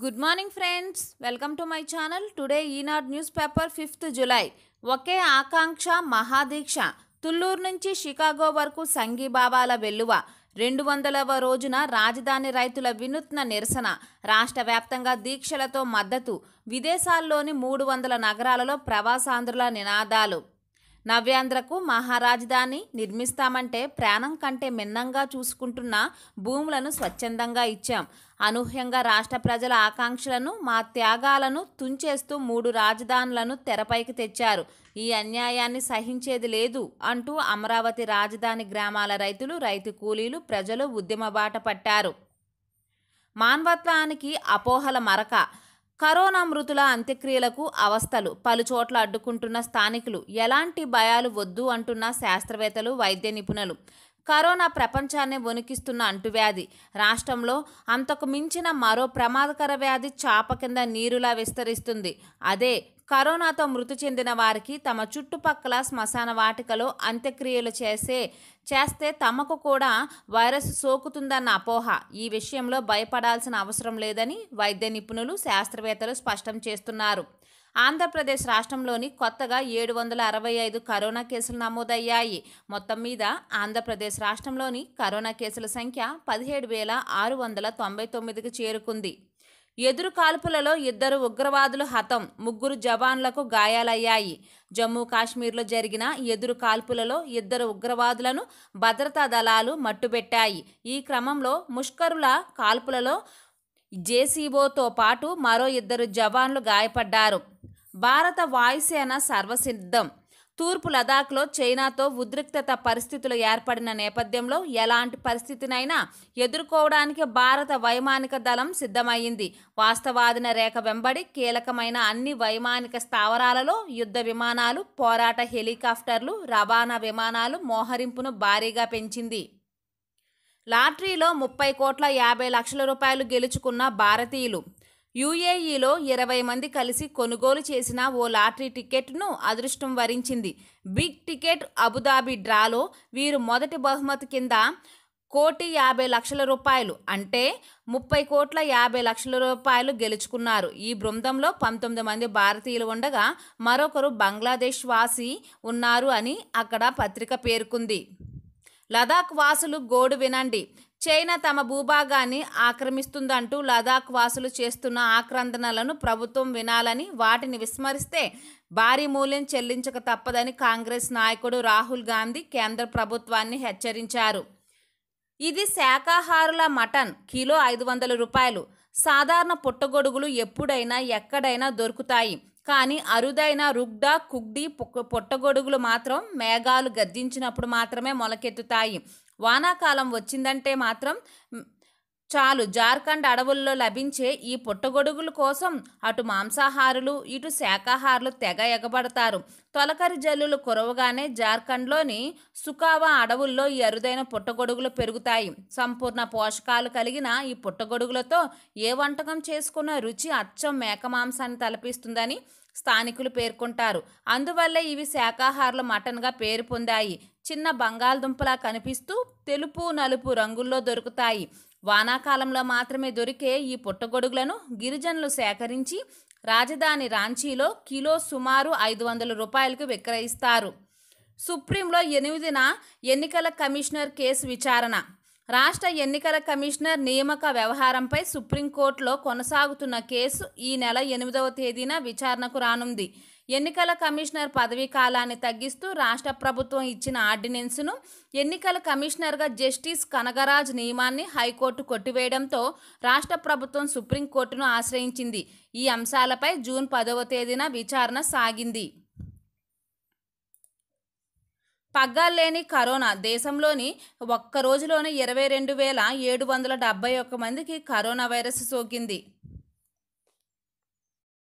good morning friends welcome to my channel today Eenadu newspaper fifth July ఒకే ఆకాంక్ష మహాదీక్ష తుళ్ళూరు నుంచి షికాగో వరకు సంఘీభావాల వెల్లువ రెండు వందలవ రోజున రాజధాని రైతుల వినూత్న నిరసన రాష్ట్ర వ్యాప్తంగా దీక్షలతో మద్దతు విదేశాల్లోని మూడు వందల నగరాలలో ప్రవాసాంధ్రుల నినాదాలు నవ్యాంధ్రకు మహారాజధాని నిర్మిస్తామంటే ప్రాణం కంటే మిన్నంగా చూసుకుంటున్న భూములను స్వచ్ఛందంగా ఇచ్చాం అనూహ్యంగా రాష్ట్ర ప్రజల ఆకాంక్షలను మా త్యాగాలను తుంచేస్తూ మూడు రాజధానులను తెరపైకి తెచ్చారు ఈ అన్యాయాన్ని సహించేది లేదు అంటూ అమరావతి రాజధాని గ్రామాల రైతులు రైతు కూలీలు ప్రజలు ఉద్యమ బాట పట్టారు మానవత్వానికి అపోహల మరక కరోనా మృతుల అంత్యక్రియలకు అవస్థలు పలుచోట్ల అడ్డుకుంటున్న స్థానికులు ఎలాంటి భయాలు వద్దు అంటున్న శాస్త్రవేత్తలు వైద్య నిపుణులు కరోనా ప్రపంచాన్ని వణికిస్తున్న అంటువ్యాధి రాష్ట్రంలో అంతకు మించిన మరో ప్రమాదకర వ్యాధి చాప కింద నీరులా విస్తరిస్తుంది అదే కరోనాతో మృతి చెందిన వారికి తమ చుట్టుపక్కల శ్మశాన వాటికలో అంత్యక్రియలు చేసే చేస్తే తమకు కూడా వైరస్ సోకుతుందన్న అపోహ ఈ విషయంలో భయపడాల్సిన అవసరం లేదని వైద్య నిపుణులు శాస్త్రవేత్తలు స్పష్టం చేస్తున్నారు ఆంధ్రప్రదేశ్ రాష్ట్రంలోని కొత్తగా ఏడు వందల అరవై ఐదు కరోనా కేసులు నమోదయ్యాయి మొత్తం మీద ఆంధ్రప్రదేశ్ రాష్ట్రంలోని కరోనా కేసుల సంఖ్య పదిహేడు వేల ఆరు వందల తొంభై తొమ్మిదికి చేరుకుంది ఎదురు కాల్పులలో ఇద్దరు ఉగ్రవాదులు హతం ముగ్గురు జవాన్లకు గాయాలయ్యాయి జమ్మూ కాశ్మీర్లో జరిగిన ఎదురు కాల్పులలో ఇద్దరు ఉగ్రవాదులను భద్రతా దళాలు మట్టుబెట్టాయి ఈ క్రమంలో ముష్కరుల కాల్పులలో జేసీబోతో పాటు మరో ఇద్దరు జవాన్లు గాయపడ్డారు భారత వాయుసేన సర్వసిద్ధం తూర్పు లదాఖ్లో చైనాతో ఉద్రిక్తత పరిస్థితులు ఏర్పడిన నేపథ్యంలో ఎలాంటి పరిస్థితినైనా ఎదుర్కోవడానికి భారత వైమానిక దళం సిద్ధమైంది వాస్తవాదిన రేఖ వెంబడి కీలకమైన అన్ని వైమానిక స్థావరాలలో యుద్ధ విమానాలు పోరాట హెలికాప్టర్లు రవాణా విమానాలు మోహరింపును భారీగా పెంచింది లాటరీలో ముప్పై కోట్ల యాభై లక్షల రూపాయలు గెలుచుకున్న భారతీయులు యూఏఈలో ఇరవై మంది కలిసి కొనుగోలు చేసిన ఓ లాటరీ టికెట్ను అదృష్టం వరించింది బిగ్ టికెట్ అబుదాబి డ్రాలో వీరు మొదటి బహుమతి కింద కోటి యాభై లక్షల రూపాయలు అంటే ముప్పై కోట్ల యాభై లక్షల రూపాయలు గెలుచుకున్నారు ఈ బృందంలో పంతొమ్మిది మంది భారతీయులు ఉండగా మరొకరు బంగ్లాదేశ్ వాసి ఉన్నారు అని అక్కడ పత్రిక పేర్కొంది లదాఖ్ వాసులు గోడు వినండి చైనా తమ భూభాగాన్ని ఆక్రమిస్తుందంటూ లదాఖ్ వాసులు చేస్తున్న ఆక్రందనలను ప్రభుత్వం వినాలని వాటిని విస్మరిస్తే భారీ మూల్యం చెల్లించక తప్పదని కాంగ్రెస్ నాయకుడు రాహుల్ గాంధీ కేంద్ర ప్రభుత్వాన్ని హెచ్చరించారు ఇది శాఖాహారుల మటన్ కిలో ఐదు వందల రూపాయలు సాధారణ పుట్టగొడుగులు ఎప్పుడైనా ఎక్కడైనా దొరుకుతాయి కానీ అరుదైన రుగ్డా కుగ్డి పొట్టగొడుగులు మాత్రం మేఘాలు గద్దించినప్పుడు మాత్రమే మొలకెత్తుతాయి వానాకాలం వచ్చిందంటే మాత్రం చాలు జార్ఖండ్ అడవుల్లో లభించే ఈ పుట్టగొడుగుల కోసం అటు మాంసాహారులు ఇటు శాకాహారులు తెగ ఎగబడతారు తొలకరి జల్లులు కురవగానే జార్ఖండ్లోని సుకావా అడవుల్లో ఈ అరుదైన పుట్టగొడుగులు పెరుగుతాయి సంపూర్ణ పోషకాలు కలిగిన ఈ పుట్టగొడుగులతో ఏ వంటకం చేసుకున్న రుచి అచ్చం మేక మాంసాన్ని తలపిస్తుందని స్థానికులు పేర్కొంటారు అందువల్ల ఇవి శాకాహారుల మటన్గా పేరు పొందాయి చిన్న బంగాళదుంపలా కనిపిస్తూ తెలుపు నలుపు రంగుల్లో దొరుకుతాయి వానాకాలంలో మాత్రమే దొరికే ఈ పుట్టగొడుగులను గిరిజనులు సేకరించి రాజధాని రాంచీలో కిలో సుమారు ఐదు వందల రూపాయలకు విక్రయిస్తారు సుప్రీంలో ఎనిమిదిన ఎన్నికల కమిషనర్ కేసు విచారణ రాష్ట్ర ఎన్నికల కమిషనర్ నియామక వ్యవహారంపై సుప్రీంకోర్టులో కొనసాగుతున్న కేసు ఈ నెల ఎనిమిదవ తేదీన విచారణకు రానుంది ఎన్నికల కమిషనర్ పదవీ కాలాన్ని తగ్గిస్తూ రాష్ట్ర ప్రభుత్వం ఇచ్చిన ఆర్డినెన్స్ను ఎన్నికల కమిషనర్గా జస్టిస్ కనగరాజ్ నియమాన్ని హైకోర్టు కొట్టివేయడంతో రాష్ట్ర ప్రభుత్వం సుప్రీంకోర్టును ఆశ్రయించింది ఈ అంశాలపై జూన్ పదవ తేదీన విచారణ సాగింది పగ్గాలేని కరోనా దేశంలోని ఒక్క రోజులోనే ఇరవై రెండు వేల ఏడు వందల డెబ్బై ఒక్క మందికి కరోనా వైరస్ సోకింది